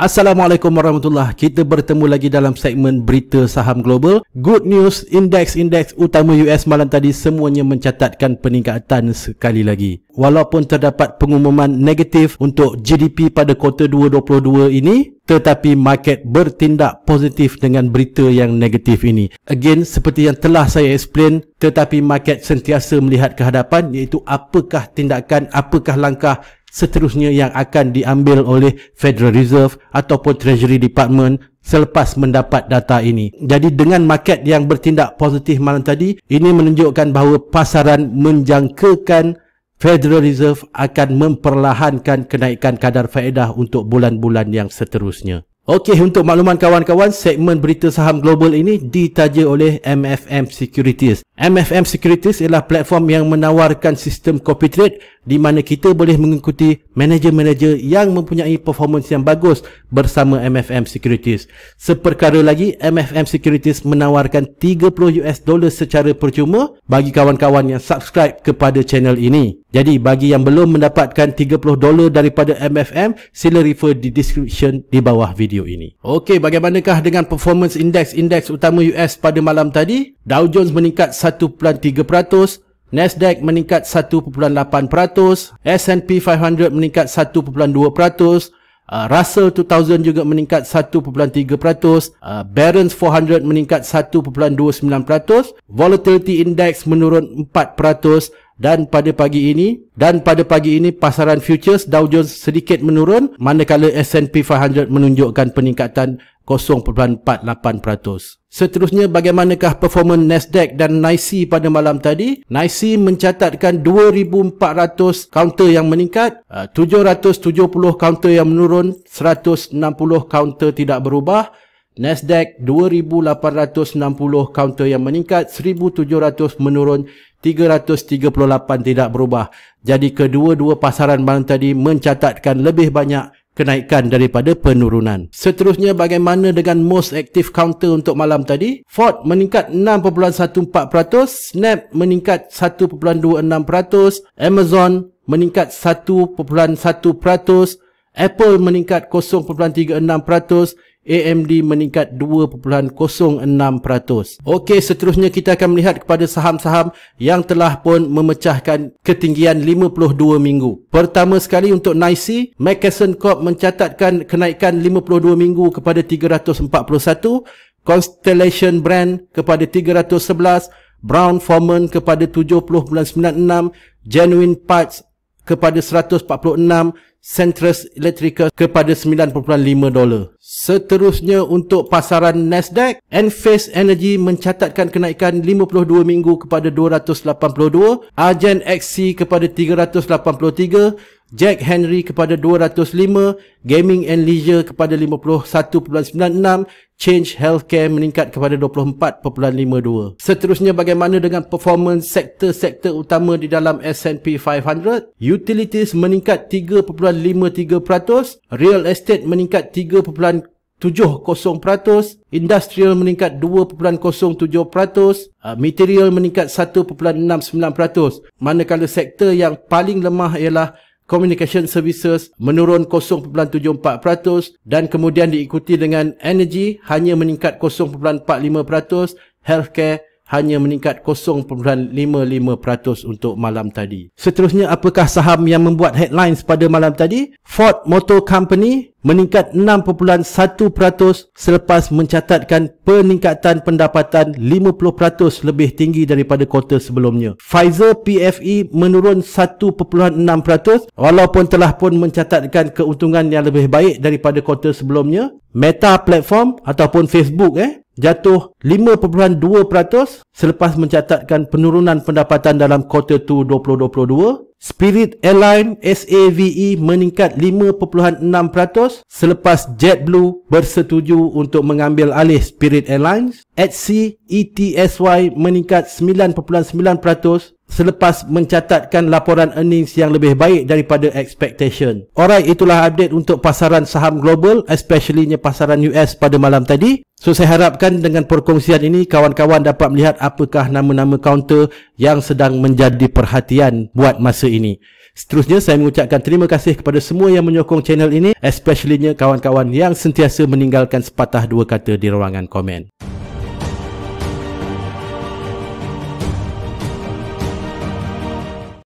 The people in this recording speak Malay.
Assalamualaikum warahmatullahi Kita bertemu lagi dalam segmen Berita Saham Global. Good news, indeks-indeks utama US malam tadi semuanya mencatatkan peningkatan sekali lagi. Walaupun terdapat pengumuman negatif untuk GDP pada kuota 2022 ini, tetapi market bertindak positif dengan berita yang negatif ini. Again, seperti yang telah saya explain, tetapi market sentiasa melihat kehadapan, hadapan iaitu apakah tindakan, apakah langkah seterusnya yang akan diambil oleh Federal Reserve ataupun Treasury Department selepas mendapat data ini. Jadi dengan market yang bertindak positif malam tadi, ini menunjukkan bahawa pasaran menjangkakan Federal Reserve akan memperlahankan kenaikan kadar faedah untuk bulan-bulan yang seterusnya. Okey, untuk makluman kawan-kawan, segmen berita saham global ini ditaja oleh MFM Securities. MFM Securities ialah platform yang menawarkan sistem copy trade di mana kita boleh mengikuti manager-manager yang mempunyai performance yang bagus bersama MFM Securities. Seperkara lagi, MFM Securities menawarkan 30 US dollar secara percuma bagi kawan-kawan yang subscribe kepada channel ini. Jadi bagi yang belum mendapatkan 30 dolar daripada MFM, sila refer di description di bawah video ini. Okey, bagaimanakah dengan performance indeks indeks utama US pada malam tadi? Dow Jones meningkat 1.3%, Nasdaq meningkat 1.8%, S&P 500 meningkat 1.2%, Uh, Russell 2000 juga meningkat 1.3%, uh, Barron's 400 meningkat 1.29%, Volatility Index menurun 4%, dan pada pagi ini dan pada pagi ini pasaran futures Dow Jones sedikit menurun manakala S&P 500 menunjukkan peningkatan 0.48%. Seterusnya bagaimanakah performance Nasdaq dan NYSE pada malam tadi? NYSE mencatatkan 2400 kaunter yang meningkat, 770 eh, kaunter yang menurun, 160 kaunter tidak berubah. Nasdaq 2860 kaunter yang meningkat, 1700 menurun, 338 tidak berubah. Jadi kedua-dua pasaran malam tadi mencatatkan lebih banyak kenaikan daripada penurunan. Seterusnya bagaimana dengan most active counter untuk malam tadi? Ford meningkat 6.14%, Snap meningkat 1.26%, Amazon meningkat 1.1%, Apple meningkat 0.36%, AMD meningkat 2.06%. Okey, seterusnya kita akan melihat kepada saham-saham yang telah pun memecahkan ketinggian 52 minggu. Pertama sekali untuk NICE, McKesson Corp mencatatkan kenaikan 52 minggu kepada 341, Constellation Brand kepada 311, Brown Foreman kepada 70.96, Genuine Parts kepada 146, Centrus Electrical kepada 9.5 dolar. Seterusnya untuk pasaran Nasdaq, Enphase Energy mencatatkan kenaikan 52 minggu kepada 282, Arjen XC kepada 383, Jack Henry kepada 205, Gaming and Leisure kepada 51.96, Change Healthcare meningkat kepada 24.52. Seterusnya bagaimana dengan performance sektor-sektor utama di dalam S&P 500? Utilities meningkat 3. 0.53%, real estate meningkat 3.3%. 70% industrial meningkat 2.07% uh, material meningkat 1.69% manakala sektor yang paling lemah ialah communication services menurun 0.74% dan kemudian diikuti dengan energy hanya meningkat 0.45% healthcare hanya meningkat 0.55% untuk malam tadi. Seterusnya, apakah saham yang membuat headlines pada malam tadi? Ford Motor Company meningkat 6.1% selepas mencatatkan peningkatan pendapatan 50% lebih tinggi daripada kuartal sebelumnya. Pfizer PFE menurun 1.6% walaupun telah pun mencatatkan keuntungan yang lebih baik daripada kuartal sebelumnya. Meta Platform ataupun Facebook eh jatuh 5.2% selepas mencatatkan penurunan pendapatan dalam kuarter 2 2022. Spirit Airline SAVE meningkat 5.6% selepas JetBlue bersetuju untuk mengambil alih Spirit Airlines. At Sea ETSY meningkat 9.9% selepas mencatatkan laporan earnings yang lebih baik daripada expectation. Alright, itulah update untuk pasaran saham global, especiallynya pasaran US pada malam tadi. So, saya harapkan dengan perkongsian ini, kawan-kawan dapat melihat apakah nama-nama kaunter yang sedang menjadi perhatian buat masa ini. Seterusnya, saya mengucapkan terima kasih kepada semua yang menyokong channel ini, especiallynya kawan-kawan yang sentiasa meninggalkan sepatah dua kata di ruangan komen.